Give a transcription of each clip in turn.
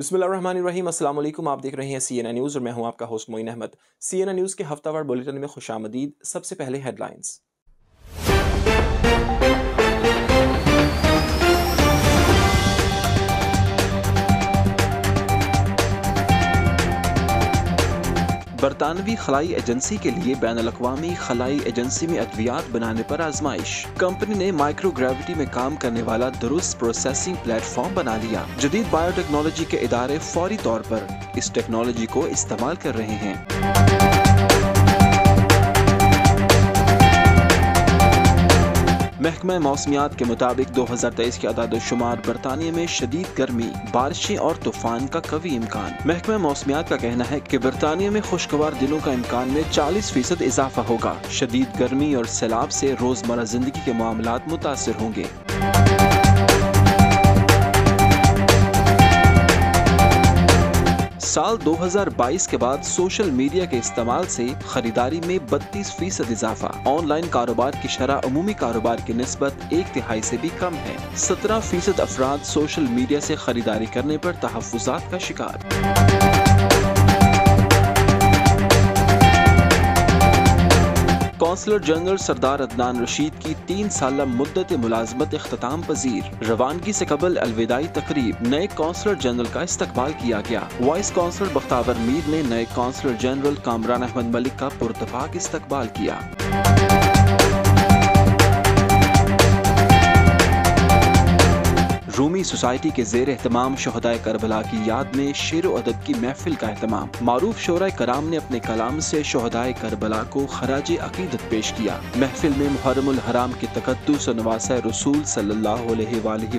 बिसमीम अल्लाम आप देख रहे हैं सी एन न्यूज़ और मैं हूं आपका host Moin Ahmed C N News के हफ्तावार बुलेटिन में खुशामदीद सबसे पहले हेडलाइंस बरतानवी खलाई एजेंसी के लिए बैन अवी खलाई एजेंसी में अद्वियात बनाने पर आजमाइश कंपनी ने माइक्रो माइक्रोग्रेविटी में काम करने वाला दुरुस्त प्रोसेसिंग प्लेटफॉर्म बना लिया जदीद बायोटेक्नोलॉजी के इदारे फौरी तौर पर इस टेक्नोलॉजी को इस्तेमाल कर रहे हैं महकमा मौसमियात के मुताबिक 2023 के अदादोशुमार बरतानिया में शदीद गर्मी बारिशें और तूफान का कवी इम्कान महकमा मौसमियात का कहना है की बरतानिया में खुशगवार दिनों का इम्कान में चालीस फीसद इजाफा होगा शदीद गर्मी और सैलाब ऐसी रोजमर्रा जिंदगी के मामला मुतासर होंगे साल 2022 के बाद सोशल मीडिया के इस्तेमाल से खरीदारी में 32 फीसद इजाफा ऑनलाइन कारोबार की शरह अमूमी कारोबार की नस्बत एक तिहाई से भी कम है 17 फीसद अफराद सोशल मीडिया से खरीदारी करने पर तहफात का शिकार कौंसलर जनरल सरदार अदनान रशीद की तीन साल मुद्दत मुलाजमत अख्ताम पजीर रवानगी ऐसी कबल अलविदाई तकरीब नए कौंसलर जनरल का इस्तकबाल किया गया वाइस कौंसलर बख्तावर मीर ने नए कौंसलर जनरल कामरान अहमद मलिक का पुरतफाक इस्तकबाल किया रूमी सोसाइटी के जेर एहतमाम शहदाय करबला की याद में शेर अदब की महफिल का अहतमाम मारूफ शोरा कराम ने अपने कलाम से शहदाय करबला को खराज अकीदत पेश किया महफिल में मुहरम हराम के तकदस नवासा रसूल सल्ला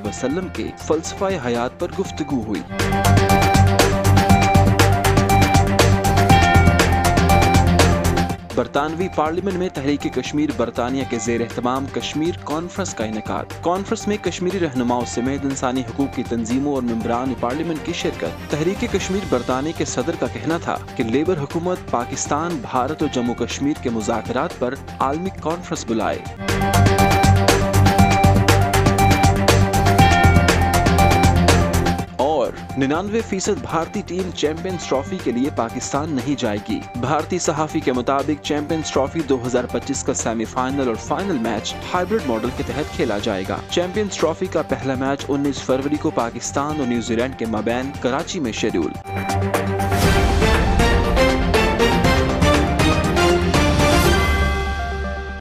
वसलम के फलसफा हयात आरोप गुफ्तु हुई बरतानवी पार्लियामेंट में तहरीक कश्मीर बरतानिया के जेर अहतमाम कश्मीर कॉन्फ्रेंस का इनका कॉन्फ्रेंस में कश्मीरी रहनुमाओं समेत इंसानी हकूक की तंजीमों और मम्बरान पार्लियामेंट की शिरकत तहरीक कश्मीर बरतानिया के सदर का कहना था की लेबर हुकूमत पाकिस्तान भारत और जम्मू कश्मीर के मुजाकर आरोप आलमी कॉन्फ्रेंस बुलाए निन्यानवे फीसद भारतीय टीम चैंपियंस ट्रॉफी के लिए पाकिस्तान नहीं जाएगी भारतीय सहाफी के मुताबिक चैंपियंस ट्रॉफी 2025 का सेमीफाइनल और फाइनल मैच हाइब्रिड मॉडल के तहत खेला जाएगा चैंपियंस ट्रॉफी का पहला मैच 19 फरवरी को पाकिस्तान और न्यूजीलैंड के मबैन कराची में शेड्यूल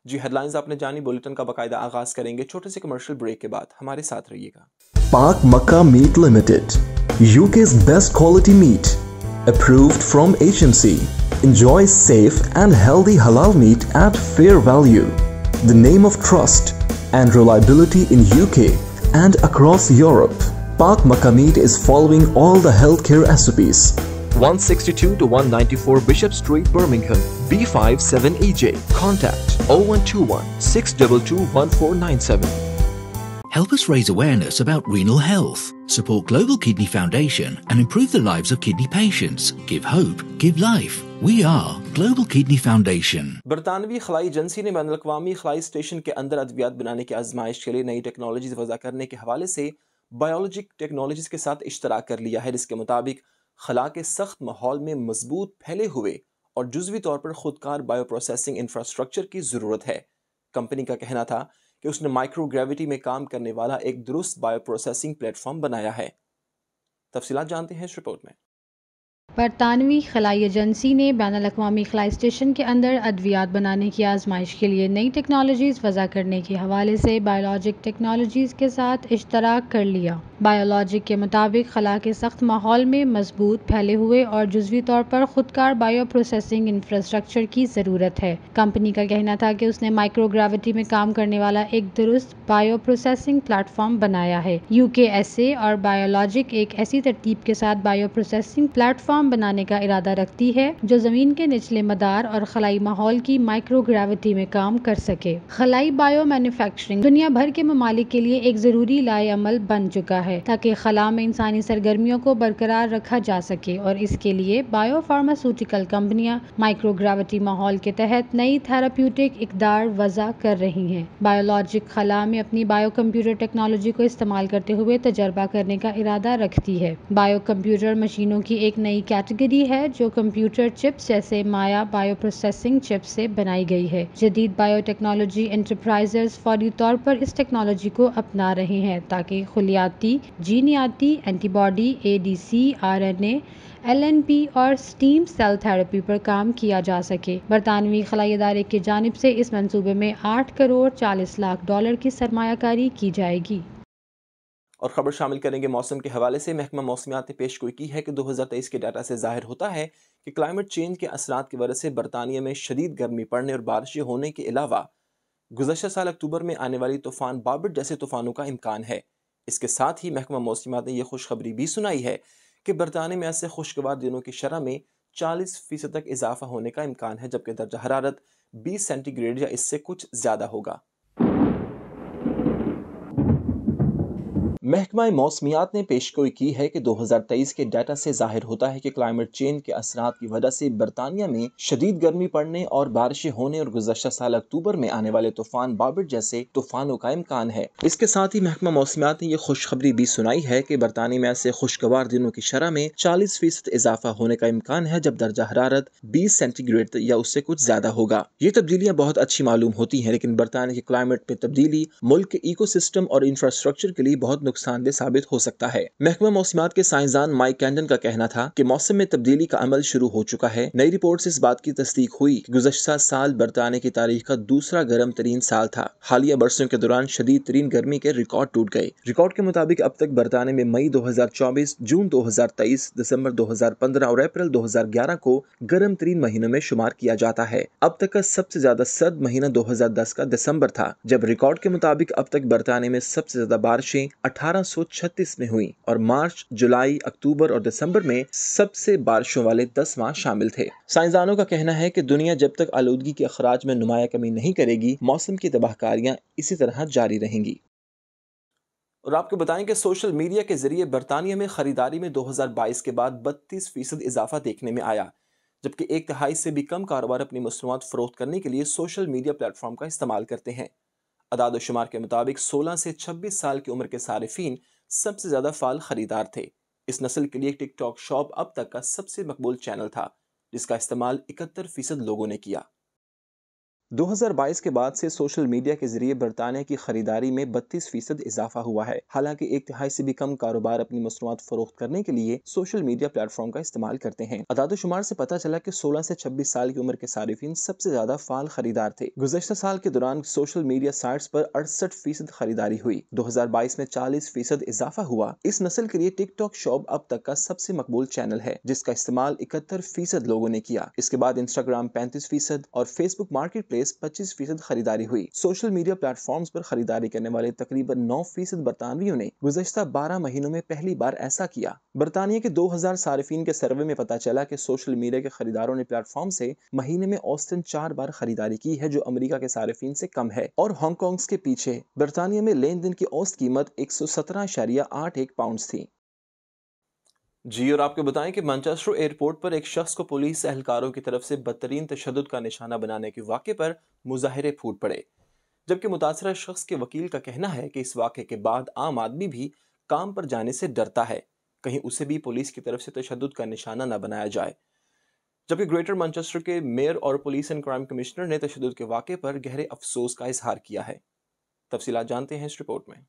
जी हेडलाइंस आपने जानी बुलेटिन का बाकायदा आगाज करेंगे छोटे से कमर्शियल ब्रेक के बाद हमारे साथ रहिएगा Pak Makkah Meat Limited UK's best quality meat approved from agency enjoy safe and healthy halal meat at fair value the name of trust and reliability in UK and across Europe. Park Makamid is following all the healthcare SOPs. 162 to 194 Bishop Street, Birmingham. B57EJ. Contact 0121 622 1497. Help us raise awareness about renal health, support Global Kidney Foundation, and improve the lives of kidney patients. Give hope, give life. We are Global Kidney Foundation. बरतानवी खलाई agency ने बैन अवी खलाई station के अंदर अद्वियात बनाने की आजमाइश के लिए नई टेक्नोलॉजीज वजह करने के हवाले से बायोलॉजिक टेक्नोलॉजीज के साथ इश्तराक कर लिया है जिसके मुताबिक खला के सख्त माहौल में मजबूत फैले हुए और जुजवी तौर पर खुदकार बायोप्रोसेसिंग इंफ्रास्ट्रक्चर की ज़रूरत है कंपनी का कहना था कि उसने माइक्रोग्रेविटी में काम करने वाला एक दुरुस्त बायोप्रोसेसिंग प्लेटफॉर्म बनाया है तफसीत जानते हैं इस रिपोर्ट में बरतानवी खलाई एजेंसी ने बैन अवी खलाई स्टेशन के अंदर अद्वियात बनाने की आजमाइश के लिए नई टेक्नोलॉजीज़ वज़ा करने के हवाले से बायोलॉजिक टेक्नोलॉजीज़ के साथ इश्तराक कर लिया बायोलॉजिक के मुताबिक खला के सख्त माहौल में मजबूत फैले हुए और जजवी तौर पर खुदकार बायो प्रोसेसिंग इंफ्रास्ट्रक्चर की ज़रूरत है कंपनी का कहना था कि उसने माइक्रोग्राविटी में काम करने वाला एक दुरुस्त बायो प्रोसेसिंग प्लेटफॉर्म बनाया है यू के एस ए और बायोलॉजिक एक ऐसी तरतीब के साथ बायो प्रोसेसिंग प्लेटफॉर्म प्लेटफार्म बनाने का इरादा रखती है जो ज़मीन के निचले मदार और खलाई माहौल की ग्रेविटी में काम कर सके खलाई बायो मैन्युफैक्चरिंग दुनिया भर के ममालिक के लिए एक ज़रूरी लाए अमल बन चुका है ताकि खला में इंसानी सरगर्मियों को बरकरार रखा जा सके और इसके लिए बायो फार्मास्यूटिकल कंपनियां ग्रेविटी माहौल के तहत नई थेरापटिक इकदार वजह कर रही हैं बायोलॉजिक खला में अपनी बायो कंप्यूटर टेक्नोलॉजी को इस्तेमाल करते हुए तजर्बा करने का इरादा रखती है बायो कंप्यूटर मशीनों की एक नई कैटेगरी है जो कंप्यूटर चिप्स जैसे माया बायोप्रोसेसिंग चिप से बनाई गई है जदीद बायोटेक्नोलॉजी एंटरप्राइजेस फौरी तौर पर इस टेक्नोलॉजी को अपना रहे हैं ताकि खुलियाती जीनियाती antibody A D C R N L N P और स्टीम सेल थेरेपी पर काम किया जा सके बरतानवी खलाई अदारे की जानब से इस मनसूबे में आठ करोड़ चालीस लाख डॉलर की सरमाकारी की जाएगी और ख़बर शामिल करेंगे मौसम के हवाले से महकमा मौसमियात ने पेश गोई की है कि 2023 के डाटा से जाहिर होता है कि क्लाइमेट चेंज के असरा की वजह से बरतानिया में शदीद गर्मी पड़ने और बारिशें होने के अलावा गुजशत साल अक्टूबर में आने वाली तूफ़ान बाबट जैसे तूफ़ानों का इम्कान है इसके साथ ही महकमा मौसमियात ने यह खुशखबरी भी सुनाई है कि बरतानिया में ऐसे खुशगवार दिनों की शरह में चालीस फ़ीसद तक इजाफा होने का इम्कान है जबकि दर्जा हरारत बीस सेंटीग्रेड या इससे कुछ ज़्यादा होगा महकमा मौसमियात ने पेशगोई की है कि 2023 के डाटा से जाहिर होता है कि क्लाइमेट चेंज के असरा की वजह से बरतानिया में शदीद गर्मी पड़ने और बारिशें होने और गुजशत साल अक्टूबर में आने वाले तूफान बाबिट जैसे तूफानों का इम्कान है इसके साथ ही महकमा मौसमियात ने यह खुशखबरी भी सुनाई है की बरतानिया में ऐसे खुशगवार दिनों की शरह में चालीस फीसद इजाफा होने का इम्कान है जब दर्जा हरारत बीस सेंटीग्रेड या उससे कुछ ज्यादा होगा ये तब्दीलियाँ बहुत अच्छी मालूम होती है लेकिन बरतानिया के क्लाइमेट में तब्दीली मुल्क के इको और इंफ्रास्ट्रक्चर के लिए बहुत नुकसान नुकसानदेह साबित हो सकता है महकमा मौसमियात के साइंसदान माइक कैंडन का कहना था कि मौसम में तब्दीली का अमल शुरू हो चुका है नई रिपोर्ट से इस बात की तस्दीक हुई कि गुजशत साल बरताने की तारीख का दूसरा गर्म तरीन साल था हालिया बरसों के दौरान शदीद तरीन गर्मी के रिकॉर्ड टूट गए रिकॉर्ड के मुताबिक अब तक बरताने में मई चौबीस जून दो दिसंबर पंद्रह और अप्रैल ग्यारह को गर्म तरीन महीनों में शुमार किया जाता है अब तक का सबसे ज्यादा सर्द महीना दस का दिसंबर था जब रिकॉर्ड के मुताबिक अब तक बरताने में सबसे ज्यादा बारिशें अठारह 1836 में हुई और मार्च जुलाई अक्टूबर और दिसंबर में सबसे बारिशों वाले दस माह शामिल थे साइंसदानों का कहना है कि दुनिया जब तक आलूदगी के अखराज में नुमाया कमी नहीं करेगी मौसम की तबाहकारियां इसी तरह जारी रहेंगी और आपको बताएं कि सोशल मीडिया के जरिए बरतानिया में खरीदारी में 2022 के बाद 32 फीसद इजाफा देखने में आया जबकि एक तिहाई से भी कम कारोबार अपनी मसनूआत फरोख्त करने के लिए सोशल मीडिया प्लेटफॉर्म का इस्तेमाल करते हैं अदाद शुमार के मुताबिक 16 से 26 साल की उम्र के सार्फिन सबसे ज़्यादा फाल ख़रीदार थे इस नस्ल के लिए टिकटॉक शॉप अब तक का सबसे मकबूल चैनल था जिसका इस्तेमाल इकहत्तर फ़ीसद लोगों ने किया 2022 के बाद से सोशल मीडिया के जरिए बरतानिया की खरीदारी में 32 फीसद इजाफा हुआ है हालांकि एक तिहाई से भी कम कारोबार अपनी मसनूआत फरोख्त करने के लिए सोशल मीडिया प्लेटफॉर्म का इस्तेमाल करते हैं अदाद शुमार से पता चला कि 16 से 26 साल की उम्र के सार्फिन सबसे ज्यादा फाल खरीदार थे गुजशत साल के दौरान सोशल मीडिया साइट पर अड़सठ फीसद खरीदारी हुई दो में चालीस फीसद इजाफा हुआ इस नस्ल के लिए टिकटॉक शॉप अब तक का सबसे मकबूल चैनल है जिसका इस्तेमाल इकहत्तर फीसद लोगों ने किया इसके बाद इंस्टाग्राम पैंतीस फीसद और फेसबुक मार्केट बेस पच्चीस फीसद खरीदारी हुई सोशल मीडिया प्लेटफॉर्म पर खरीदारी करने वाले तकरीबन नौ फीसद बरतानवियों ने गुजशत बारह महीनों में पहली बार ऐसा किया बरतानिया के दो हजार सार्फिन के सर्वे में पता चला की सोशल मीडिया के खरीदारों ने प्लेटफॉर्म से महीने में औसतन चार बार खरीदारी की है जो अमरीका के सार्फिन से कम है और हांगकॉन्ग के पीछे बरतानिया में लेन देन की औसत कीमत एक सौ सत्रह पाउंड थी जी और आपको बताएं कि मानचेस्टर एयरपोर्ट पर एक शख्स को पुलिस एहलकारों की तरफ से बदतरीन तशद का निशाना बनाने के वाक़े पर मुजाहरे फूट पड़े जबकि मुतासर शख्स के वकील का कहना है कि इस वाक़े के बाद आम आदमी भी काम पर जाने से डरता है कहीं उसे भी पुलिस की तरफ से तशद का निशाना न बनाया जाए जबकि ग्रेटर मानचेस्टर के मेयर और पुलिस एंड क्राइम कमिश्नर ने तशद के वाक़े पर गहरे अफसोस का इजहार किया है तफसीत जानते हैं इस रिपोर्ट में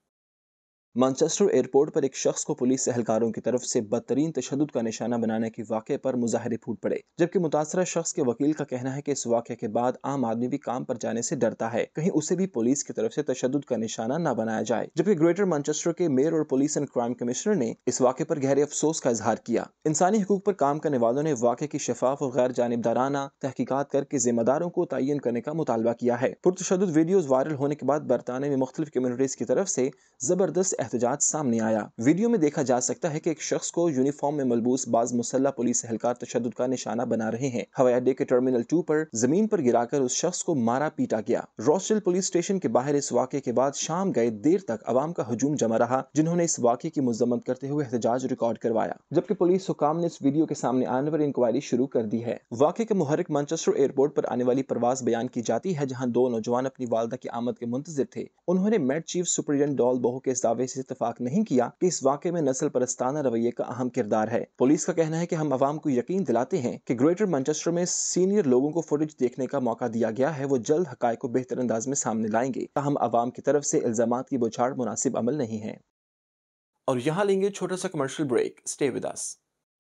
मानचेस्टर एयरपोर्ट पर एक शख्स को पुलिस एहलकारों की तरफ से बदतरीन तशद का निशाना बनाने के वाक़े पर मुजाहरे फूट पड़े जबकि मुतासरा शख्स के वकील का कहना है कि इस वाक़े के बाद आम आदमी भी काम पर जाने से डरता है कहीं उसे भी पुलिस की तरफ से तशद का निशाना न बनाया जाए जबकि ग्रेटर मानचेस्टर के मेयर और पुलिस एंड क्राइम कमिश्नर ने इस वाक़े पर गहरे अफसोस का इजहार किया इंसानी हकूक पर काम करने वालों ने वाक़े की शफाफ और गैर जानबदाराना तहकीकत करके जिम्मेदारों को तयन करने का मुतालबा किया है पुरतशद वीडियोज वायरल होने के बाद बरतानवी मुख्तलिफ कम्यूनिटीज की तरफ से जबरदस्त एहतजाज सामने आया वीडियो में देखा जा सकता है की एक शख्स को यूनिफॉर्म में मलबूस बाज मुसल्ला पुलिस एहलकार तशद का निशाना बना रहे हैं हवाई अड्डे के टर्मिनल टू पर जमीन पर गिराकर उस शख्स को मारा पीटा गया रोस्टल पुलिस स्टेशन के बाहर इस वाक्य के बाद शाम गए देर तक आवाम का हजूम जमा रहा जिन्होंने इस वाक्य की मजम्मत करते हुए एहतजाज रिकॉर्ड करवाया जबकि पुलिस हुकाम ने इस वीडियो के सामने आने पर इंक्वायरी शुरू कर दी है वाक्य के मुहरक मैनचेस्टर एयरपोर्ट पर आने वाली परवाज बयान की जाती है जहाँ दो नौजवान अपनी वालदा की आमद के मुंतजर थे उन्होंने मेट चीफ सुप्रीडेंट डॉल बोह के इस दावे इस इतफाक नहीं किया कि इस वाक़े में नस्ल परस्ताना रवैये का अहम किरदार है पुलिस का कहना है कि हम आवाम को यकीन दिलाते हैं कि ग्रेटर मैनचेस्टर में सीनियर लोगों को फुटेज देखने का मौका दिया गया है वो जल्द हक को बेहतर अंदाज में सामने लाएंगे तहम आवाम की तरफ से इल्जाम की बुछाड़ मुनासिब अमल नहीं है और यहाँ लेंगे छोटा सा commercial break stay with us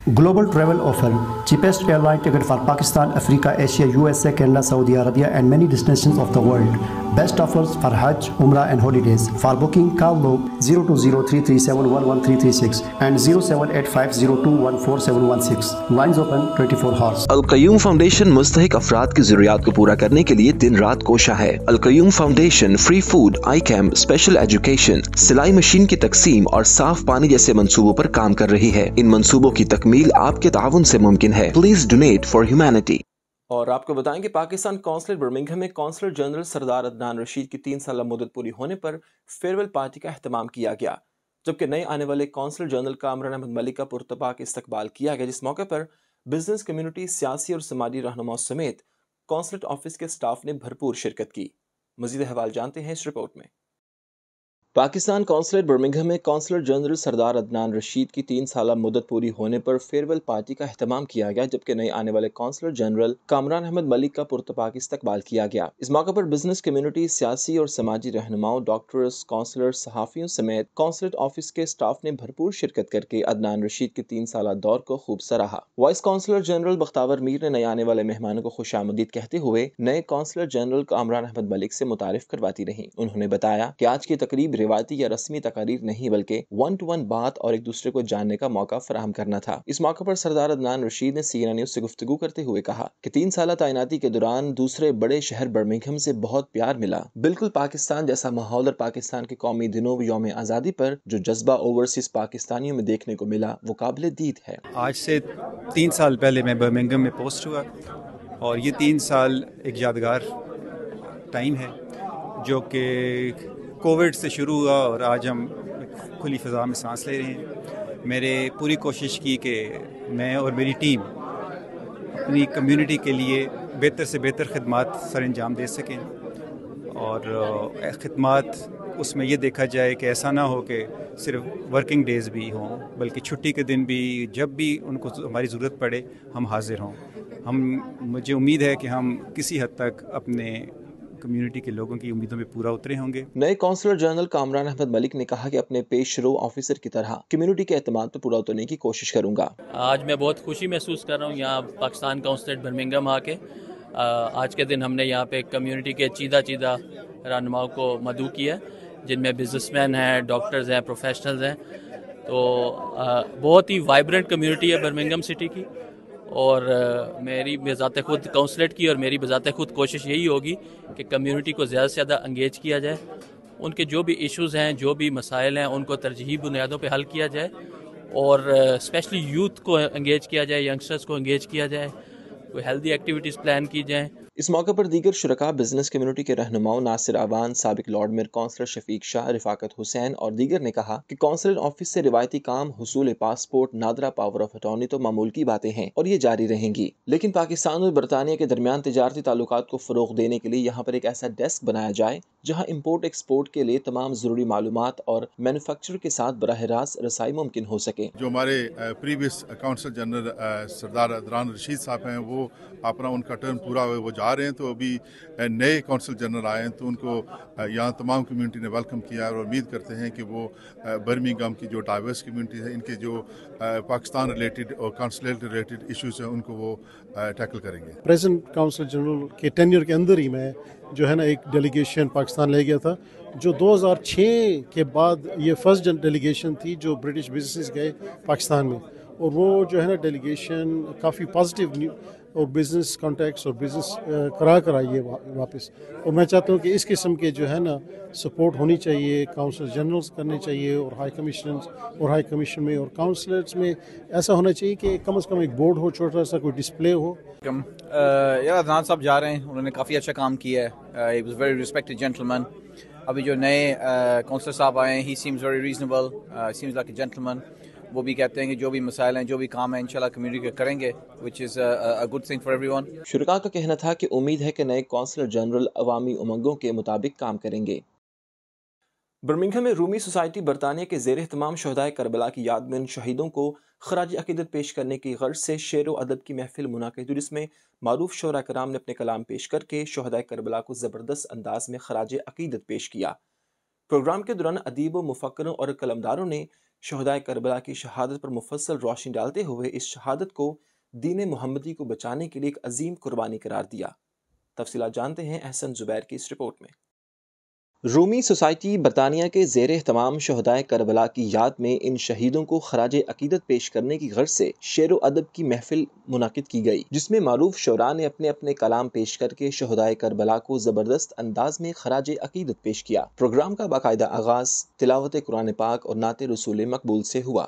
Global Travel offer cheapest airline ticket for Pakistan Africa Asia USA Canada Saudi Arabia and many destinations of the world best offers for हज उमरा and holidays for booking call लो 02033711336 and 07850214716 lines open 24 hours Al Qayyum Foundation مستحق افراد کی ضروریات کو پورا کرنے کے لیے دن رات کوشاں ہے Al Foundation free food eye camp special education सिलाई मशीन की تقسیم اور صاف پانی جیسے منصوبوں پر کام کر رہی ہے ان منصوبوں کی तकमील आपके ताउन से मुमकिन है प्लीज डोनेट फॉर ह्यूमैनिटी और आपको बताएं कि पाकिस्तान कौंसलेट बर्मिंघम में कौंसलर जनरल सरदार अदनान रशीद की तीन साल मुदत पूरी होने पर फेयरवेल पार्टी का अहतमाम किया गया जबकि नए आने वाले काउंसलर जनरल कामरान अहमद मलिक का पुरतबा के इस्तकबाल किया गया जिस मौके पर बिजनेस कम्यूनिटी सियासी और समाजी रहनुमाओं समेत काउंसलेट ऑफिस के स्टाफ ने भरपूर शिरकत की मजीद अहवाल जानते हैं इस रिपोर्ट में पाकिस्तान कौंसलेट बर्मिंगम में कौंसलर जनरल सरदार अदनान रशीद की तीन साल मुदत पूरी होने पर फेयरवेल पार्टी का अहतमाम किया गया जबकि नए आने वाले कौंसलर जनरल कामरान अहमद मलिक का पुरतपाक इस्तकबाल किया गया इस मौके पर बिजनेस कम्युनिटी सियासी और समाजी रहनुमाओं डॉक्टर्स कौंसलर सहाफियों समेत कौंसलेट ऑफिस के स्टाफ ने भरपूर शिरकत करके अदनान रशीद के तीन साल दौर को खूब सराहा vice consular general Bakhtawar Mir ने नए आने वाले मेहमानों को खुश आमदीद कहते हुए नए कौंसलर जनरल कामरान अहमद मलिक से मुतारफ करवाती रही उन्होंने बताया की आज की तकरीब रिवायती या रस्मी तकारीर नहीं बल्कि वन टू वन बात और एक दूसरे को जानने का मौका फराहम करना था इस मौके पर सरदार अदनान रशीद ने सीना न्यूज से गुफ्तु करते हुए कहा कि तीन साल तैनाती के दौरान दूसरे बड़े शहर बर्मिंगम से बहुत प्यार मिला बिल्कुल पाकिस्तान जैसा माहौल और पाकिस्तान के कौमी दिनों योम आज़ादी पर जो जज्बा ओवरसीज पाकिस्तानियों में देखने को मिला वो काबिल दीद है आज से तीन साल पहले मैं बर्मिंगम में पोस्ट हुआ और ये तीन साल एक यादगार टाइम है जो कि कोविड से शुरू हुआ और आज हम खुली फ़िज़ा में सांस ले रहे हैं मेरे पूरी कोशिश की कि मैं और मेरी टीम अपनी कम्यूनिटी के लिए बेहतर से बेहतर खदमात सर अंजाम दे सकें और खदमात उसमें यह देखा जाए कि ऐसा ना हो कि सिर्फ वर्किंग डेज़ भी हों बल्कि छुट्टी के दिन भी जब भी उनको हमारी ज़रूरत पड़े हम हाजिर हों हम मुझे उम्मीद है कि हम किसी हद तक अपने कम्युनिटी के लोगों की उम्मीदों में पूरा उतरे होंगे नए काउंसलर जनरल कामरान अहमद मलिक ने कहा कि अपने पेश रो ऑफिसर की तरह कम्युनिटी के अहतमान पर पूरा उतरने की कोशिश करूंगा आज मैं बहुत खुशी महसूस कर रहा हूँ यहाँ पाकिस्तान काउंसलेट बर्मिंगम आके आज के दिन हमने यहाँ पे कम्युनिटी के चीदा चीदा रहनुमाओं को मधु किया जिनमें बिजनेसमैन हैं डॉक्टर्स हैं प्रोफेशनल्स हैं तो बहुत ही वाइब्रेंट कम्युनिटी है बर्मिंगम सिटी की और मेरी बजात खुद काउंसलेट की और मेरी बजात खुद कोशिश यही होगी कि कम्युनिटी को ज़्यादा से ज़्यादा इंगेज किया जाए उनके जो भी इश्यूज़ हैं जो भी मसाइल हैं उनको तरजीही बुनियादों पर हल किया जाए और स्पेशली यूथ को इंगेज किया जाए यंगस्टर्स को इंगेज किया जाए कोई हेल्दी एक्टिविटीज़ प्लान की जाएँ इस मौके पर दीगर शुरा बिजनेस कम्युनिटी के रहनुमाओं नासिर अवान सबक lord mayor councillor Shafiq Shah Rifaqat Hussain और दीगर ने कहा कि कौंसलर ऑफिस से रिवायती काम हसूल passport NADRA power of attorney तो मामूल की बातें हैं और ये जारी रहेंगी लेकिन पाकिस्तान और बरतानिया के दरमियान तजारती ताल्लुक को फरोग देने के लिए यहाँ पर एक ऐसा डेस्क बनाया जाए जहाँ इम्पोर्ट एक्सपोर्ट के लिए तमाम जरूरी मालूम और मैनुफेक्चर के साथ बरह रास्त रसाई मुमकिन हो सके जो हमारे previous council general Sardar Rashid साहब हैं वो अपना उनका टर्म पूरा हुए वो जा आ रहे हैं तो अभी नए कौंसल जनरल आए हैं तो उनको यहाँ तमाम कम्युनिटी ने वेलकम किया है और उम्मीद करते हैं कि वो बर्मिंगम की जो डाइवर्स कम्युनिटी है इनके जो पाकिस्तान रिलेटेड और कौंसलेट रिलेटेड इश्यूज हैं उनको वो टैकल करेंगे प्रेजेंट काउंसल जनरल के टेन्यर के अंदर ही मैं जो है ना एक डेलीगेशन पाकिस्तान ले गया था जो 2006 के बाद ये फर्स्ट डेलीगेशन थी जो ब्रिटिश बिजनेस गए पाकिस्तान में और वो जो है ना डेलीगेशन काफ़ी पॉजिटिव और बिज़नेस कॉन्टैक्ट्स और बिज़नेस करा कर आइए वापस और मैं चाहता हूँ कि इस किस्म के जो है ना सपोर्ट होनी चाहिए काउंसलर जनरल्स करने चाहिए और हाई कमीशन और हाई कमीशन में और काउंसलर्स में ऐसा होना चाहिए कि कम अज़ कम एक बोर्ड हो छोटा सा कोई डिस्प्ले हो कम um, यार अदनान साहब जा रहे हैं उन्होंने काफ़ी अच्छा काम किया है वेरी रिस्पेक्टेड जेंटलमैन अभी जो नए काउंसलर साहब आए हैं he seems very reasonable seems like a gentleman वो भी कहते हैं कि जो भी मसाइल हैं जो भी काम है इंशाल्लाह कम्युनिकेट करेंगे which is a good thing for everyone शुरुआत का कहना था कि उम्मीद है कि नए कौंसलर जनरल अवामी उमंगों के मुताबिक काम करेंगे बर्मिंगम में रूमी सोसाइटी बरतानिया के जेर तमाम शहदाय करबला की याद में शहीदों को खराज अकीदत पेश करने की गर्ज से शेर व अदब की महफिल मुनद हुई जिसमें मरूफ शरा कराम ने अपने कलाम पेश करके शहदाय करबला को ज़बरदस्त अंदाज में खराज अकीदत पेश किया प्रोग्राम के दौरान अदीब व मुफकरों और कलमदारों ने शहदाय करबला की शहादत पर मुफसल रोशनी डालते हुए इस शहादत को दीन मोहम्मदी को बचाने के लिए एक अजीम कुर्बानी करार दिया तफसीला जानते हैं अहसन जुबैर की इस रिपोर्ट में रूमी सोसाइटी बरतानिया के जेर तमाम शहदाय करबला की याद में इन शहीदों को खराज अकीदत पेश करने की गर्ज से शेर अदब की महफिल मुनद की गई जिसमें मरूफ शौरा ने अपने अपने कलाम पेश करके शहदाय करबला को ज़बरदस्त अंदाज में खराज अकीदत पेश किया प्रोग्राम का बाकायदा आगाज तिलावत कुरान पाक और नात रसूल मकबूल से हुआ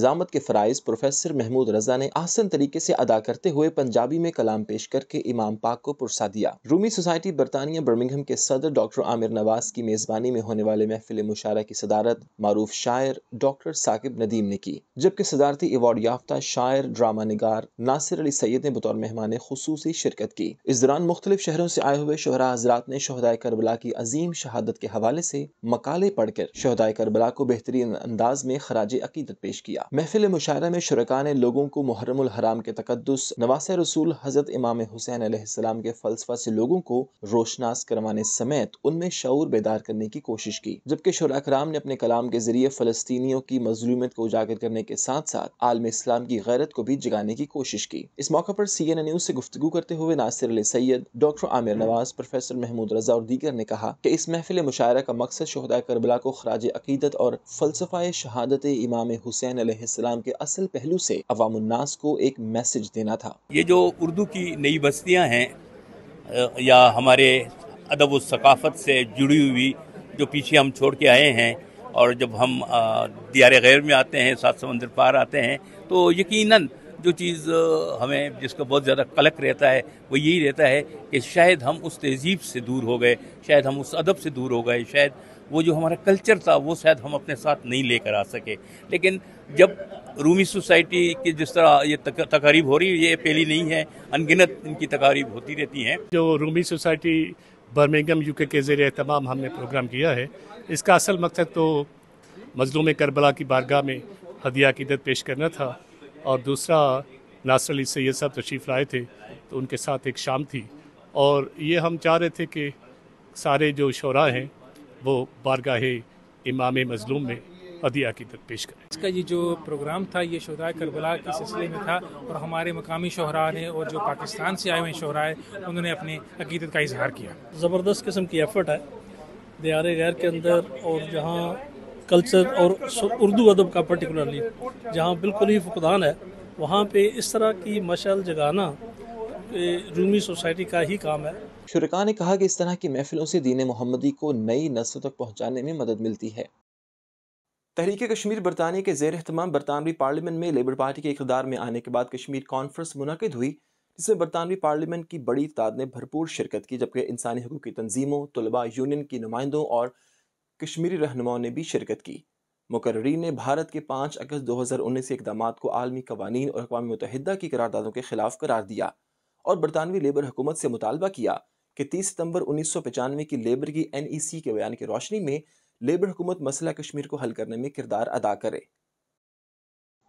निज़ामत के फ़रज़ प्रोफेसर महमूद रजा ने आसन तरीके से अदा करते हुए पंजाबी में कलाम पेश करके इमाम पाक को पुरसा दिया रूमी सोसाइटी बरतानिया बर्मिंगहम के सदर डॉक्टर आमिर नवाज की मेज़बानी में होने वाले महफिल मुशारा की सदारत मरूफ शायर डॉक्टर साकिब नदीम ने की जबकि सदारती एवार्ड याफ्ता शायर ड्रामा नगार नासिर अली सैद ने बतौर मेहमान खसूस शिरकत की इस दौरान मुख्तलिफ शहरों से आए हुए शहरा हजरात ने शहदाय करबला की अजीम शहादत के हवाले से मकाले पढ़कर शहदाय करबला को बेहतरीन अंदाज में खराज अकीदत पेश किया महफिल मुशायरे में शुरा ने लोगों को मुहरम हराम के तकदस नवास रसूल हज़रत इमाम हुसैन आसमाम के फलसफा से लोगों को रोशनास करवाने समेत उनमें शौर बेदार करने की कोशिश की जबकि शुरा कराम ने अपने कलाम के जरिए फलस्तियों की मजलूमियत को उजागर करने के साथ साथ आलम इस्लाम की गैरत को भी जगाने की कोशिश की इस मौके पर सी एन एन न्यूज से गुफ्तु करते हुए नासिर अली सैयद डॉक्टर आमिर नवाज प्रोफेसर महमूद रजा और दीगर ने कहा कि इस महफिल मुशायरा का मकसद शहदा करबला को खराज अकीदत और फलसफा शहादत इमाम हुसैन सलाम के असल पहलू से अवामनास को एक मैसेज देना था ये जो उर्दू की नई बस्तियाँ हैं या हमारे अदब सकाफ़त से जुड़ी हुई जो पीछे हम छोड़ के आए हैं और जब हम दियार गैर में आते हैं सात समंदर पार आते हैं तो यकीन जो चीज़ हमें जिसका बहुत ज़्यादा कलक रहता है वो यही रहता है कि शायद हम उस तहजीब से दूर हो गए शायद हम उस अदब से दूर हो गए शायद वो जो हमारा कल्चर था वो शायद हम अपने साथ नहीं लेकर आ सके लेकिन जब रूमी सोसाइटी की जिस तरह ये तकारीब हो रही है ये पहली नहीं है अनगिनत इनकी तकारीब होती रहती हैं जो रूमी सोसाइटी बर्मिंगम यूके के ज़रिए तमाम हमने प्रोग्राम किया है इसका असल मकसद तो मजलूम करबला की बारगाह में हदिया की दत पेश करना था और दूसरा नासर अली सैद साहब तशरीफ़ लाए थे तो उनके साथ एक शाम थी और ये हम चाह रहे थे कि सारे जो शरा हैं वो बारगाह इमाम मजलूम में अदिया की तरफ पेश करें इसका ये जो प्रोग्राम था ये शहरा करबला के सिलसिले में था और हमारे मकामी शहरा ने और जो पाकिस्तान से आए हुए शहरा उन्होंने अपनी अकीदत का इजहार किया ज़बरदस्त किस्म की एफर्ट है दियार गैर के अंदर और जहाँ कल्चर और उर्दू अदब का पर्टिकुलरली जहाँ बिल्कुल ही फुकदान है वहाँ पे इस तरह की मशल जगाना रूमी सोसाइटी का ही काम है शुरा ने कहा कि इस तरह की महफिलों से दीन मोहम्मदी को नई नस्ल तक पहुँचाने में मदद मिलती है तहरीक कश्मीर बरतानिया के जेर अहतमाम बरतानवी पार्लियामेंट में लेबर पार्टी के इकदार में आने के बाद कश्मीर कॉन्फ्रेंस मुनद हुई जिसमें बरतानवी पार्लियामेंट की बड़ी तादाद ने भरपूर शिरकत की जबकि इंसानी हकूक़ की तनजीमों तलबा यूनियन की नुमाइंदों और कश्मीरी रहनुमाओं ने भी शिरकत की मुकर्री ने भारत के पाँच अगस्त दो हज़ार उन्नीस के इकदाम को आलमी कवानीन और अकवा मतहदा की करारदादों के खिलाफ करार दिया और बरतानवी लेबर हुकूमत से मुतालबा किया कि 30 सितंबर उन्नीस की लेबर की एन e के बयान की रोशनी में लेबर हुकूमत मसला कश्मीर को हल करने में किरदार अदा करे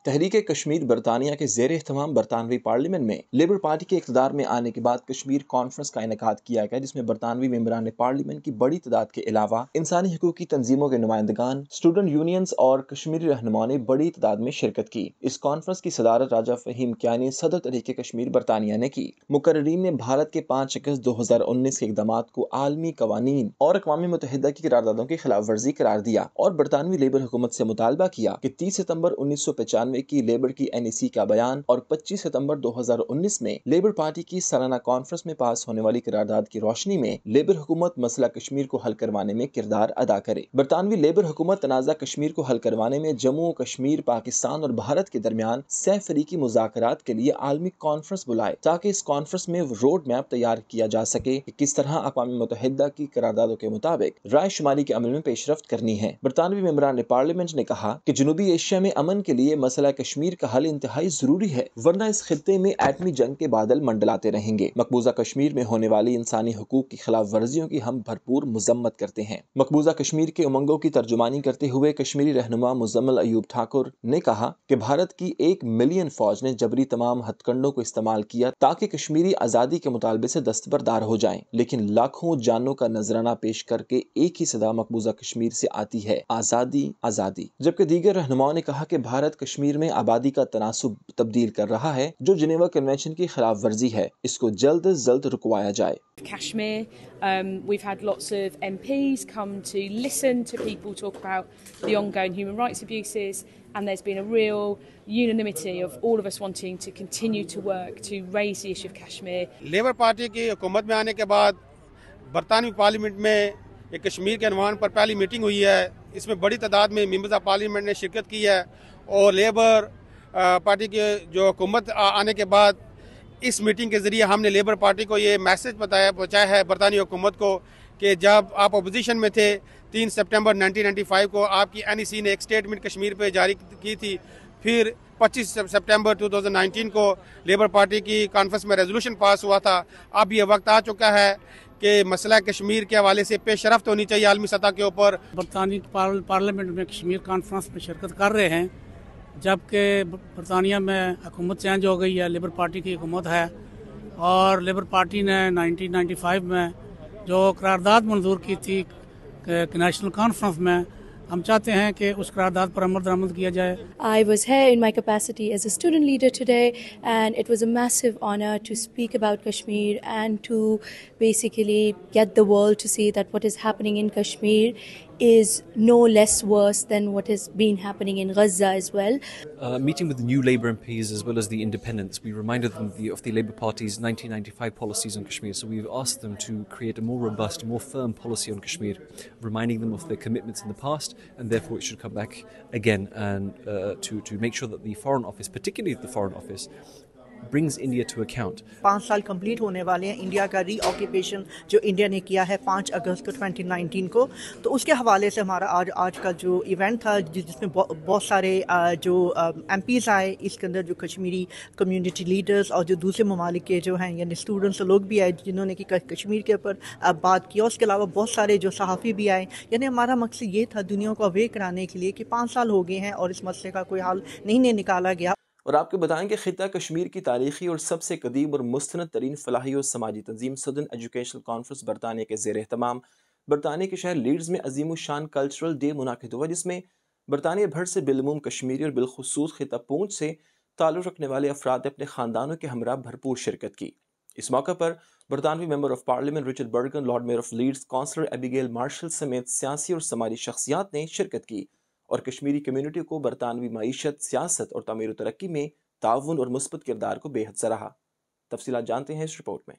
तहरीक कश्मीर बरतानिया के जेर अहतमाम बरतानवी पार्लियामेंट में लेबर पार्टी के इकतदार में आने के बाद कश्मीर कॉन्फ्रेंस का इनका किया गया जिसमें बरतानवी मम्बरान पार्लियामेंट की बड़ी तादाद के अलावा इंसानी हकूक की तंजीमों के नुमाइंदगान स्टूडेंट यूनियंस और कश्मीरी रहनुमाओं ने बड़ी तादाद में शिरकत की इस कॉन्फ्रेंस की सदारत राजा फहीम क्यानी सदर तहरीक कश्मीर बरतानिया ने की मुकर्रीन ने भारत के पाँच अगस्त दो हज़ार उन्नीस के इकदाम को आलमी कवानीन और अकवा मुतहदा की करारदादों की खिलाफ वर्जी करार दिया और बरतानवी लेबर हुकूमत से मुतालबा किया कि तीस सितम्बर उन्नीस सौ पचानवे सत्तानवे की लेबर की एन e का बयान और 25 सितंबर 2019 में लेबर पार्टी की सालाना कॉन्फ्रेंस में पास होने वाली करारदाद की रोशनी में लेबर हुकूमत मसला कश्मीर को हल करवाने में किरदार अदा करे बरतानवी लेबर हुकूमत तनाजा कश्मीर को हल करवाने में जम्मू कश्मीर पाकिस्तान और भारत के दरमियान सह फरीकी मुजात के लिए आलमी कॉन्फ्रेंस बुलाए ताकि इस कॉन्फ्रेंस में रोड मैप तैयार किया जा सके कि किस तरह अकवा मुतहदा की करारदादों के मुताबिक राय शुमारी के अमल में पेशरफ करनी है बरतानवी मेम्बरान पार्लियामेंट ने कहा की जनूबी एशिया में अमन के लिए मसल मसला कश्मीर का हल इंतहाई जरूरी है वरना इस खत्े में एटमी जंग के बादल मंडलाते रहेंगे मकबूजा कश्मीर में होने वाली इंसानी हकूक की खिलाफ वर्जियों की हम भरपूर मजम्मत करते हैं मकबूजा कश्मीर के उमंगों की तर्जुमानी करते हुए कश्मीरी रहनुमा मुजम्मल अयूब ठाकुर ने कहा की भारत की एक मिलियन फौज ने जबरी तमाम हथकंडों को इस्तेमाल किया ताकि कश्मीरी आज़ादी के मुतालबे ऐसी दस्तबरदार हो जाए लेकिन लाखों जानों का नजराना पेश करके एक ही सदा मकबूजा कश्मीर ऐसी आती है आज़ादी आज़ादी जबकि दीगर रहनुमाओं ने कहा की भारत कश्मीर कश्मीर में आबादी का तनासब तब्दील कर रहा है जो जिनेवा कन्वेंशन की खिलाफ वर्जी है इसको जल्द अज जल्द रुकवाया जाए Kashmir, um, we've had lots of MPs come to listen to people talk about the ongoing human rights abuses, and there's been a real unanimity of all of us wanting to continue to work to raise the issue of Kashmir. Labour Party की हुकूमत में आने के बाद बरतानवी parliament में एक कश्मीर के अनवान पर पहली मीटिंग हुई है इसमें बड़ी तादाद में मेम्बर्स ऑफ पार्लियामेंट ने शिरकत की है और लेबर पार्टी के जो हुकूमत आने के बाद इस मीटिंग के ज़रिए हमने लेबर पार्टी को ये मैसेज बताया पहुँचाया है बरतानी हुकूमत को कि जब आप अपोजिशन में थे तीन सितंबर 1995 को आपकी एनईसी e ने एक स्टेटमेंट कश्मीर पे जारी की थी फिर 25 सितंबर 2019 को लेबर पार्टी की कॉन्फ्रेंस में रेजोल्यूशन पास हुआ था अब ये वक्त आ चुका है कि मसला कश्मीर के हवाले से पेश रफ्त होनी चाहिए आलमी सतह के ऊपर बरतानी पार्लियामेंट में कश्मीर कॉन्फ्रेंस में शिरकत कर रहे हैं जबकि बरतानिया में हुकूमत चेंज हो गई है लेबर पार्टी की हुकूमत है और लेबर पार्टी ने 1995 में जो करारदाद मंजूर की थी नेशनल कॉन्फ्रेंस में हम चाहते हैं कि उस करारदाद पर अमल दरामद किया जाए आई वॉज है in my capacity as a student leader today and it was a massive honour to speak about Kashmir and to basically get the world to see that what is happening in Kashmir is no less worse than what has been happening in Gaza as well. Uh, meeting with the new Labour MPs as well as the independents, we reminded them of the, of the Labour Party's 1995 policies on Kashmir. So we've asked them to create a more robust, more firm policy on Kashmir, reminding them of their commitments in the past, and therefore it should come back again and uh, to, to make sure that the Foreign Office, particularly the Foreign Office, brings India to account. पाँच साल complete होने वाले हैं India का रीऑक्यूपेशन जो India ने किया है पाँच अगस्त को 2019 को तो उसके हवाले से हमारा आज आज का जो इवेंट था जिसमें बहुत सारे जो एम आए इसके अंदर जो कश्मीरी कम्युनिटी लीडर्स और जो दूसरे ममालिक के जो हैं यानी स्टूडेंट्स लोग भी आए जिन्होंने कि कश्मीर के ऊपर बात की और उसके अलावा बहुत सारे जो सहाफ़ी भी आए यानी हमारा मकसद ये था दुनिया को अवेयर कराने के लिए कि पाँच साल हो गए हैं और इस मसले का कोई हाल नहीं नहीं निकाला गया और आपको बताएं कि ख़िता कश्मीर की तारीखी और सबसे कदीम और मुस्ंद तरीन फलाही और समाजी तंजीम सदन एजुकेशनल कॉन्फ्रेंस बरतानिया के जेर अहतमाम बरतानिया के शहर लीड्स में अजीम शान कल्चरल डे मुनद हुआ जिसमें बरतानिया भर से बिलमूम कश्मीरी और बिलखसूस खिता पूछ से ताल्लुक़ रखने वाले अफराद ने अपने ख़ानदानों के हमरा भरपूर शिरकत की इस मौके पर बरतानवी member of parliament Richard Burgon lord mayor of Leeds councillor Abigail Marshall समेत सियासी और समाजी शख्सियात ने शिरकत की और कश्मीरी कम्यूनिटी को बरतानवी मीशत सियासत और तमीर तरक्की में ताउन और मुस्बत किरदार को बेहद सराहा तफसी जानते हैं इस रिपोर्ट में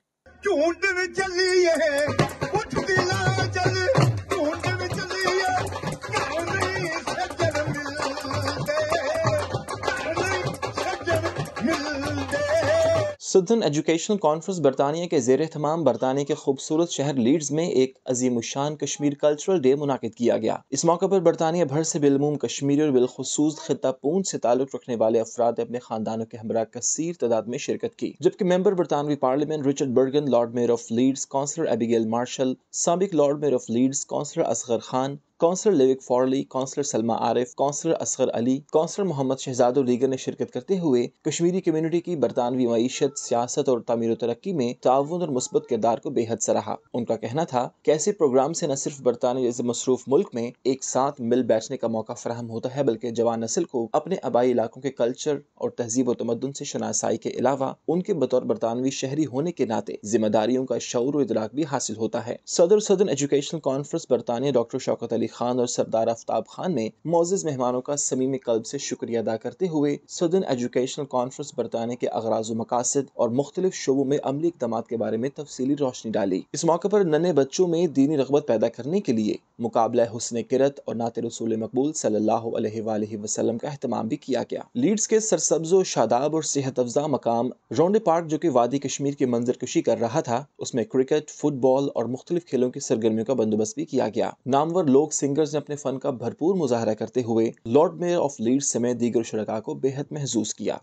सुदन एजुकेशनल कॉन्फ्रेंस बरतानिया के जेर तमाम बरतानिया के खूबसूरत शहर लीड्स में एक अजीम शान कश्मीर कल्चरल डे मुनद किया गया इस मौके पर बरतानिया भर से बिलमूम कश्मीरी और बिलखसूस खिता पूंछ से ताल्लुक रखने वाले अफराद ने अपने खानदानों के हमरा कसीर तादाद में शिरकत की जबकि मेम्बर बरतानवी parliament Richard Burgon lord mayor of Leeds councillor Abigail Marshall सबक lord mayor of Leeds councillor Asghar Khan councillor लेविक फॉरली councillor Salma Arif councillor Asghar Ali councillor Mohammad Shahzad लीगर ने शिरकत करते हुए कश्मीरी कम्युनिटी की बरतानवी मीशत सियासत और तमीर तरक्की में ताउन और मुस्बत किरदार को बेहद सराहा उनका कहना था कि ऐसे प्रोग्राम से न सिर्फ बरतानिया जैसे मसरूफ मुल्क में एक साथ मिल बैठने का मौका फराहम होता है बल्कि जवान नस्ल को अपने आबाई इलाकों के कल्चर और तहजीब और तमदन से शनासाई के अलावा उनके बतौर बरतानवी शहरी होने के नाते जिम्मेदारियों का शौर इदराक भी हासिल होता है सदर सदन एजुकेशनल कॉन्फ्रेंस बरतानिया डॉक्टर शौकत अली खान और सरदार आफ्ताब खान ने मोजिज मेहमानों का समीम कल्ब से शुक्रिया अदा करते हुए सदन एजुकेशनल कॉन्फ्रेंस बरतानिया के अगराज मकासद और मुख्तलिफ शोबों में अमली इकदाम के बारे में तफसली रोशनी डाली इस मौके पर नन्हे बच्चों में दीनी रगबत पैदा करने के लिए मुकाबला हुसन किरत और नात रसूल मकबूल सल्लाम का अहतमाम भी किया गया लीड्स के सरसब्जो शादाब और सेहत अफजा मकाम रोंडे पार्क जो कि वादी कश्मीर की मंजरकशी कर रहा था उसमें क्रिकेट फुटबॉल और मुख्तलिफ खेलों की सरगर्मियों का बंदोबस्त भी किया गया नामवर लोग सिंगर्स ने अपने फन का भरपूर मुजाहरा करते हुए लॉर्ड मेयर ऑफ लीड्स समेत दीगर शुरा को बेहद महजूज किया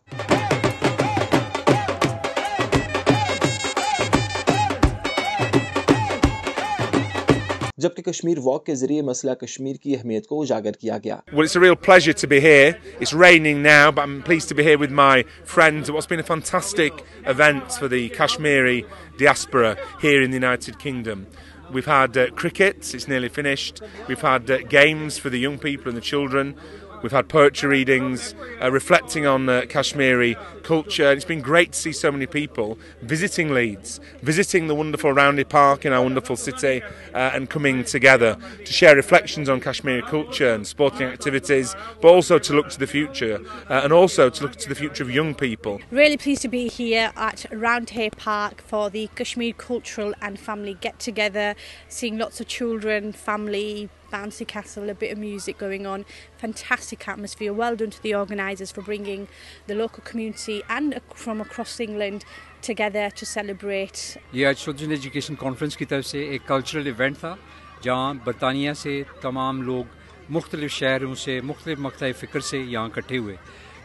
जबकि कश्मीर वॉक के जरिए मसला कश्मीर की अहमियत को उजागर किया गया Well, it's a real pleasure to be here. It's raining now, but I'm pleased to be here with my friends. What's been a fantastic event for the Kashmiri diaspora here in the United Kingdom. We've had uh, cricket, it's nearly finished. We've had uh, games for the young people and the children. We've had poetry readings, uh, reflecting on uh, Kashmiri culture. It's been great to see so many people visiting Leeds, visiting the wonderful Roundy Park in our wonderful city, uh, and coming together to share reflections on Kashmiri culture and sporting activities, but also to look to the future uh, and also to look to the future of young people. Really pleased to be here at Roundhay Park for the Kashmir Cultural and Family Get Together, seeing lots of children, family, Barnsley Castle, a bit of music going on. Fantastic atmosphere. Well done to the organisers for bringing the local community and from across England together to celebrate. ये आज children education conference की तरफ से एक cultural event था जहाँ बरतानिया से तमाम लोग मुख्तलिफ शहरों से मुख्तलिफ मकत फ़िक्र से यहाँ इकट्ठे हुए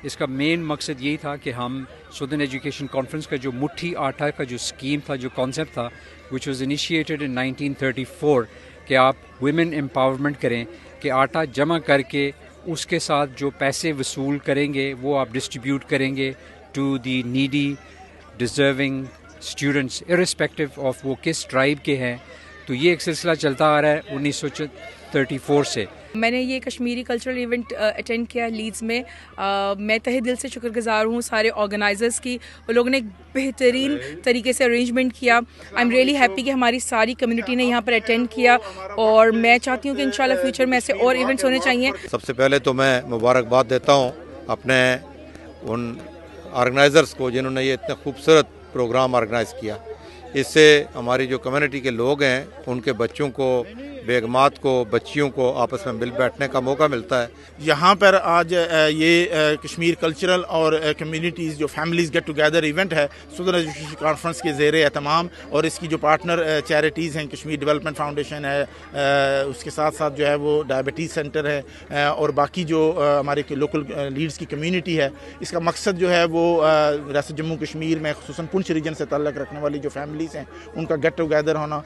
इसका मेन मकसद यही था कि हम सुदन एजुकेशन कॉन्फ्रेंस का जो मुट्ठी आटा का जो स्कीम था जो कॉन्सेप्ट था विच वॉज इनिशिएटेड इन 1934 कि आप वुमेन एम्पावरमेंट करें कि आटा जमा करके उसके साथ जो पैसे वसूल करेंगे वो आप डिस्ट्रीब्यूट करेंगे to the needy deserving students irrespective of वो किस ट्राइब के हैं तो ये एक सिलसिला चलता आ रहा है 1934 से मैंने ये कश्मीरी कल्चरल इवेंट अटेंड किया लीड्स में आ, मैं तहे दिल से शुक्रगुजार हूँ सारे ऑर्गेनाइजर्स की वो लोगों ने बेहतरीन तरीके से अरेंजमेंट किया आई एम रियली हैप्पी कि हमारी सारी कम्युनिटी ने यहाँ पर अटेंड किया और मैं चाहती हूँ कि इन फ्यूचर में ऐसे और इवेंट्स होने चाहिए सबसे पहले तो मैं मुबारकबाद देता हूँ अपने उन ऑर्गेनाइज़र्स को जिन्होंने ये इतना खूबसूरत प्रोग्राम ऑर्गेनाइज़ किया इससे हमारी जो कम्युनिटी के लोग हैं उनके बच्चों को बेगमात को बच्चियों को आपस में मिल बैठने का मौका मिलता है यहाँ पर आज ये कश्मीर कल्चरल और कम्युनिटीज़ जो फैमिलीज़ गेट टुगेदर इवेंट है सदर एजुकेशन कॉन्फ्रेंस के जेर एहतमाम और इसकी जो पार्टनर चैरिटीज़ हैं कश्मीर डेवलपमेंट फाउंडेशन है उसके साथ साथ जो है वो डायबिटीज़ सेंटर है और बाकी जो हमारे लोकल लीड्स की कम्यूनिटी है इसका मकसद जो है वो रियासत जम्मू कश्मीर में खूस पुंछ रीजन से तल्लक रखने वाली जो फैमिलीज़ हैं उनका गेट टुगेदर होना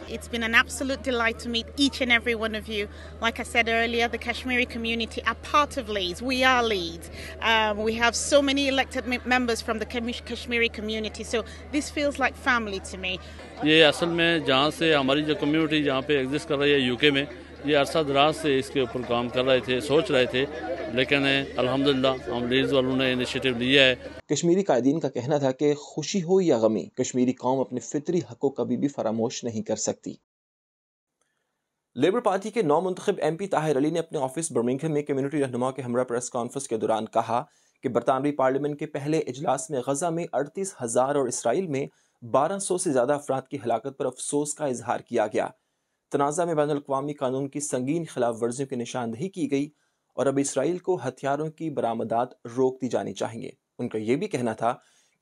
and every one of you. Like I said earlier, the Kashmiri community are part of Leeds. We are Leeds. Um, we have so many elected members from the Kashmiri community, so this feels like family to me. ये असल में जहाँ से हमारी जो community जहाँ पे exist कर रही है UK में ये अरसा दराज से इसके ऊपर काम कर रहे थे सोच रहे थे लेकिन अल्हम्दुलिल्लाह हम लीड्स वालों ने initiative लिया है कश्मीरी कायदीन का कहना था कि खुशी हो या गमी कश्मीरी कौम अपने फितरी हकों कभी भी फरामोश नहीं कर सकती लेबर पार्टी के नौ मंतखब एम पी ताहिर अली ने अपने ऑफिस बर्मिंगम में कम्यूनिटी रहनुमा के हमरा प्रेस कॉन्फ्रेंस के दौरान कहा कि बरतानवी पार्लियामेंट के पहले अजलास में गजा में अड़तीस हज़ार और इसराइल में बारह सौ से ज़्यादा अफराद की हलाकत पर अफसोस का इजहार किया गया तनाज़ा में बैन अवी कानून की संगीन खिलाफ वर्जियों की निशानदही की गई और अब इसराइल को हथियारों की बरामदात रोक दी जानी चाहिए उनका यह भी कहना था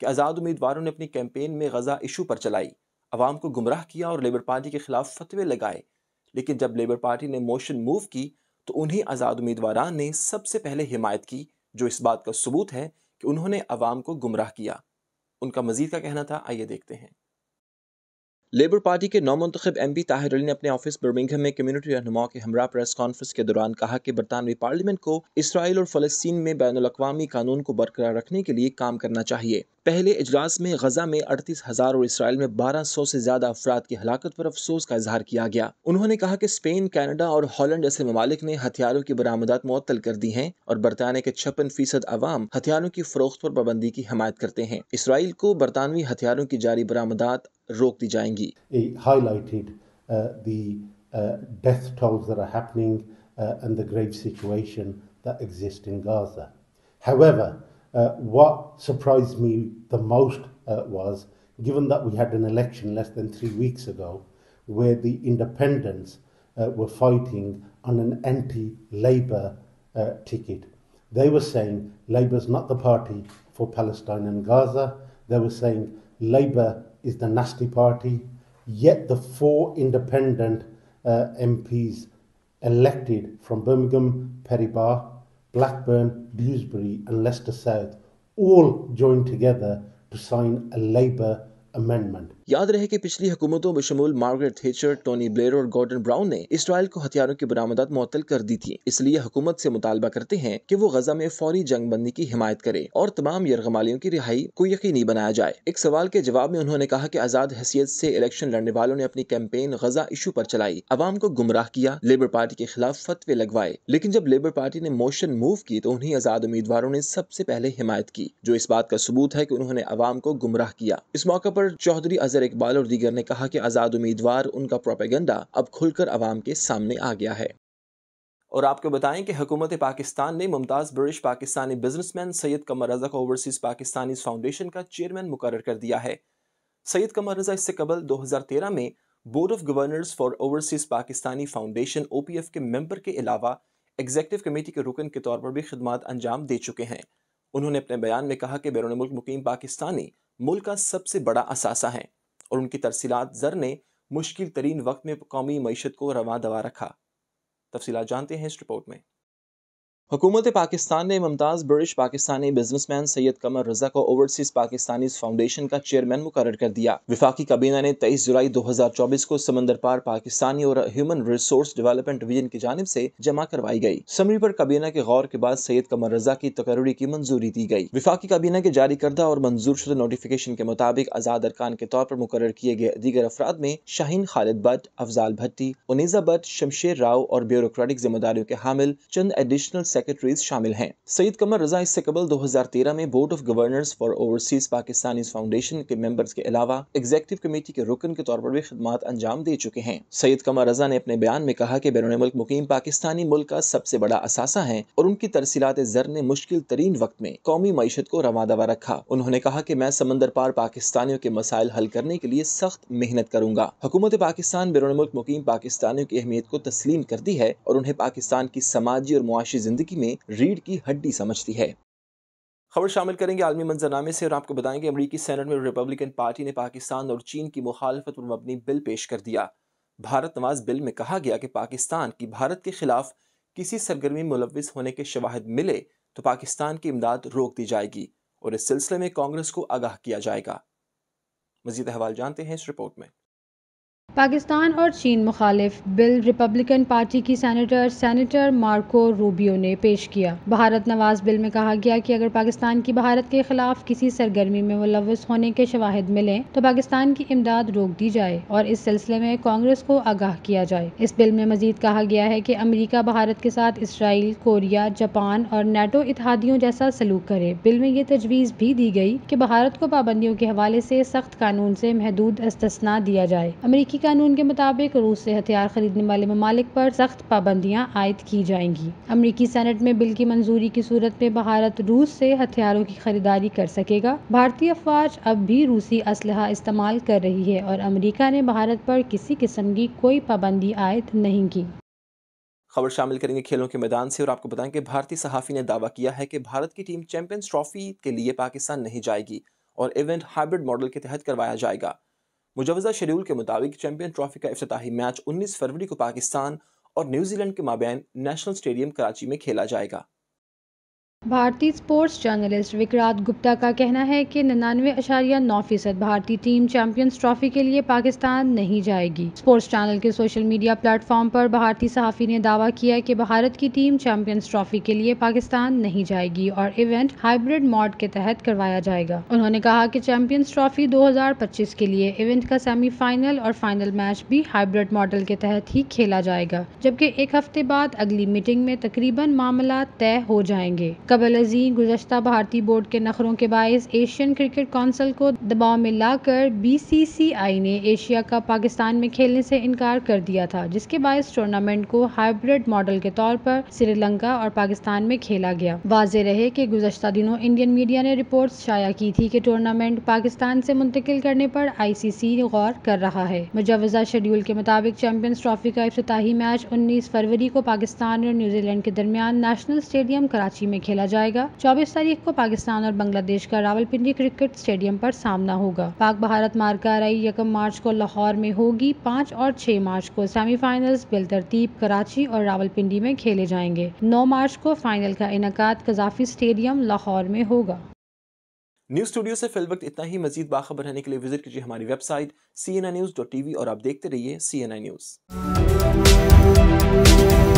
कि आज़ाद उम्मीदवारों ने अपनी कैंपेन में गजा इशू पर चलाई आवाम को गुमराह किया और लेबर पार्टी के खिलाफ फतवे लगाए लेकिन जब लेबर पार्टी ने मोशन मूव की तो उन्हीं आज़ाद उम्मीदवार ने सबसे पहले हिमायत की जो इस बात का सबूत है कि उन्होंने अवाम को गुमराह किया उनका मजीद का कहना था आइए देखते हैं लेबर पार्टी के नौ मंतखब एम पी ताहिर अली ने अपने ऑफिस बर्मिंगम में कम्युनिटी रहनुमाओं के हमरा प्रेस कॉन्फ्रेंस के दौरान कहा कि बरतानवी पार्लियामेंट को इसराइल और फलस्तीन में बैन अवी कानून को बरकरार रखने के लिए काम करना चाहिए पहले इजलास में गजा में अड़तीस हजार और इसराइल में बारह सौ से ज्यादा अफराद की हलाकत पर अफसोस का इजहार किया गया उन्होंने कहा कि स्पेन कनाडा और हॉलैंड जैसे ममालिक ने हथियारों की बरामदात मअतल कर दी हैं और बरतानिया के छप्पन फीसद आवाम हथियारों की फरोख्त पर पाबंदी की हमायत करते हैं इसराइल को बरतानवी हथियारों की जारी बरामदात रोक दी जाएंगी uh, uh, uh, However, Uh, what surprised me the most uh, was, given that we had an election less than three weeks ago, where the independents uh, were fighting on an anti-Labour uh, ticket. They were saying Labour's not the party for Palestine and Gaza. They were saying Labour is the nasty party. Yet the four independent uh, MPs elected from Birmingham, Peribaa, Blackburn, Dewsbury and Leicester South all joined together to sign a Labour amendment. याद रहे कि पिछली हुकूमतों में शमूल Margaret Thatcher Tony Blair और Gordon Brown ने Israel को हथियारों की बरामदा मुतल कर दी थी इसलिए हुकूमत से मुतालबा करते हैं कि वो गजा में फौरी जंग बंदी की हिमायत करे और तमाम यरगमालियों की रिहाई को यकीनी बनाया जाए एक सवाल के जवाब में उन्होंने कहा की आजाद हैसियत से इलेक्शन लड़ने वालों ने अपनी कैंपेन गजा इशू पर चलाई आवाम को गुमराह किया लेबर पार्टी के खिलाफ फतवे लगवाए लेकिन जब लेबर पार्टी ने मोशन मूव की तो उन्हीं आजाद उम्मीदवारों ने सबसे पहले हिमायत की जो इस बात का सबूत है की उन्होंने आवाम को गुमराह किया इस मौके पर चौधरी नाजर इकबाल और दीगर ने कहा कि आज़ाद उम्मीदवार उनका प्रोपेगेंडा अब खुलकर आवाम के सामने आ गया है और आपको बताएं कि हुकूमत पाकिस्तान ने मुमताज़ ब्रिटिश पाकिस्तानी बिजनेसमैन सैयद कमर रजा को ओवरसीज़ पाकिस्तानी फाउंडेशन का चेयरमैन मुकर कर दिया है सैयद कमर रजा इससे कबल 2013 में board of governors for overseas Pakistani foundation O P F के मेम्बर के अलावा एग्जेक्टिव कमेटी के रुकन के तौर पर भी खदमात अंजाम दे चुके हैं उन्होंने अपने बयान में कहा कि बैरून मुल्क मुकीम पाकिस्तानी मुल्क का सबसे बड़ा असासा है और उनकी तरसीलत ज़र ने मुश्किल तरीन वक्त में कौमी मीशत को रवा दवा रखा तफसीत जानते हैं इस रिपोर्ट में हुकूमत पाकिस्तान ने मुमताज़ ब्रिटिश पाकिस्तानी बिजनेसमैन सैयद कमर रजा को ओवरसीज पाकिस्तानी फाउंडेशन का चेयरमैन मुकर कर दिया विफाकी काबीना ने 23 जुलाई 2024 को समंदर पार पाकिस्तानी और ह्यूमन रिसोर्स डेवलपमेंट डिवीजन की जानब से जमा करवाई गई समरी पर काबीना के गौर के बाद सैयद कमर रजा की तकर्री की मंजूरी दी गई विफाकी काबीना के जारी करदा और मंजूर शुदा नोटिफिकेशन के मुताबिक आज़ाद अरकान के तौर पर मुकर किए गए दीगर अफराद में शाहीन खालिद भट्ट अफजाल भट्टी उनीजा भट्ट शमशेर राव और ब्यूरोक्रेटिक जिम्मेदारियों के हामिल चंद एडिशनल सेक्रेटरीज शामिल हैं सईद कमर रजा इससे कबल 2013 में board of governors for overseas Pakistanis foundation के मेंबर्स के अलावा एग्जीक्यूटिव कमेटी के रुकन के तौर पर भी खदमात अंजाम दे चुके हैं सईद कमर रजा ने अपने बयान में कहा कि बैरून मुल्क मुकीम पाकिस्तानी मुल्क का सबसे बड़ा असासा है और उनकी तरसीलात जर ने मुश्किल तरीन वक्त में कौमी मीशत को दवा रखा उन्होंने कहा की मैं समंदर पार पाकिस्तानियों के मसाइल हल करने के लिए सख्त मेहनत करूंगा हुकूमत पाकिस्तान बैरून मुल्क मुकीम पाकिस्तानियों की अहमियत को तस्लीम करती है और उन्हें पाकिस्तान की समाजी और मुआशी जिंदगी जिंदगी में रीढ़ की हड्डी समझती है खबर शामिल करेंगे आलमी मंजरनामे से और आपको बताएंगे अमरीकी सेनेट में रिपब्लिकन पार्टी ने पाकिस्तान और चीन की मुखालफत पर मबनी बिल पेश कर दिया भारत नवाज बिल में कहा गया कि पाकिस्तान की भारत के खिलाफ किसी सरगर्मी मुलविस होने के शवाहद मिले तो पाकिस्तान की इमदाद रोक दी जाएगी और इस सिलसिले में कांग्रेस को आगाह किया जाएगा मजीद अहवाल जानते हैं इस रिपोर्ट में पाकिस्तान और चीन मुखालिफ बिल रिपब्लिकन पार्टी की सेनेटर सेनेटर मार्को रूबियो ने पेश किया भारत नवाज बिल में कहा गया कि अगर पाकिस्तान की भारत के खिलाफ किसी सरगर्मी में मुलवस होने के शवाहद मिलें तो पाकिस्तान की इमदाद रोक दी जाए और इस सिलसिले में कांग्रेस को आगाह किया जाए इस बिल में मजीद कहा गया है कि अमरीका भारत के साथ इसराइल कोरिया जापान और नेटो इतिहादियों जैसा सलूक करे बिल में ये तजवीज़ भी दी गई कि भारत को पाबंदियों के हवाले से सख्त कानून से महदूद इस्तना दिया जाए अमरीकी कानून के मुताबिक रूस से हथियार खरीदने वाले ममालिक पर सख्त पाबंदियाँ आयद की जाएंगी अमरीकी सेनेट में बिल की मंजूरी की सूरत में भारत रूस से हथियारों की खरीदारी कर सकेगा भारतीय अफवाज अब भी रूसी असल इस्तेमाल कर रही है और अमरीका ने भारत पर किसी किस्म की कोई पाबंदी आयद नहीं की खबर शामिल करेंगे खेलों के मैदान से और आपको बताएं कि भारतीय सहाफ़ी ने दावा किया है कि भारत की टीम चैंपियंस ट्रॉफी के लिए पाकिस्तान नहीं जाएगी और इवेंट हाइब्रिड मॉडल के तहत करवाया जाएगा मुजवजा शेड्यूल के मुताबिक चैंपियन ट्रॉफी का अफ्ताही मैच 19 फरवरी को पाकिस्तान और न्यूजीलैंड के माबैन नेशनल स्टेडियम कराची में खेला जाएगा भारतीय स्पोर्ट्स जर्नलिस्ट विक्रांत गुप्ता का कहना है कि निन्यानवे अशारिया नौ फीसद भारतीय टीम चैंपियंस ट्रॉफी के लिए पाकिस्तान नहीं जाएगी स्पोर्ट्स चैनल के सोशल मीडिया प्लेटफॉर्म पर भारतीय सहाफ़ी ने दावा किया कि भारत की टीम चैंपियंस ट्रॉफी के लिए पाकिस्तान नहीं जाएगी और इवेंट हाइब्रिड मॉड के तहत करवाया जाएगा उन्होंने कहा की चैंपियंस ट्रॉफी दो के लिए इवेंट का सेमीफाइनल और फाइनल मैच भी हाइब्रिड मॉडल के तहत ही खेला जाएगा जबकि एक हफ्ते बाद अगली मीटिंग में तकरीबन मामला तय हो जाएंगे कबल अजीम गुजशत भारतीय बोर्ड के नखरों के बायस एशियन क्रिकेट कौंसिल को दबाव में लाकर बीसीसीआई ने एशिया कप पाकिस्तान में खेलने से इनकार कर दिया था जिसके बायस टूर्नामेंट को हाइब्रिड मॉडल के तौर पर श्रीलंका और पाकिस्तान में खेला गया वाज रहे कि गुजशत दिनों इंडियन मीडिया ने रिपोर्ट शाया की थी कि टूर्नामेंट पाकिस्तान से मुंतकिल करने पर आईसीसी गौर कर रहा है मुजवजा शेड्यूल के मुताबिक चैंपियंस ट्रॉफी का अफ्ताही मैच उन्नीस फरवरी को पाकिस्तान और न्यूजीलैंड के दरमियान नेशनल स्टेडियम कराची में खेला खेला जाएगा चौबीस तारीख को पाकिस्तान और बांग्लादेश का रावलपिंडी क्रिकेट स्टेडियम पर सामना होगा पाक भारत मारकाराई यकम मार्च को लाहौर में होगी पाँच और छह मार्च को सेमीफाइनल्स बिलतरतीब कराची और रावलपिंडी में खेले जाएंगे नौ मार्च को फाइनल का इनका कजाफी स्टेडियम लाहौर में होगा न्यूज स्टूडियो से फिल वक्त इतना ही मजीद बाखबर रहने के लिए विजिट कीजिए हमारी website C N I news dot T V और आप देखते रहिए सी एन आई न्यूज़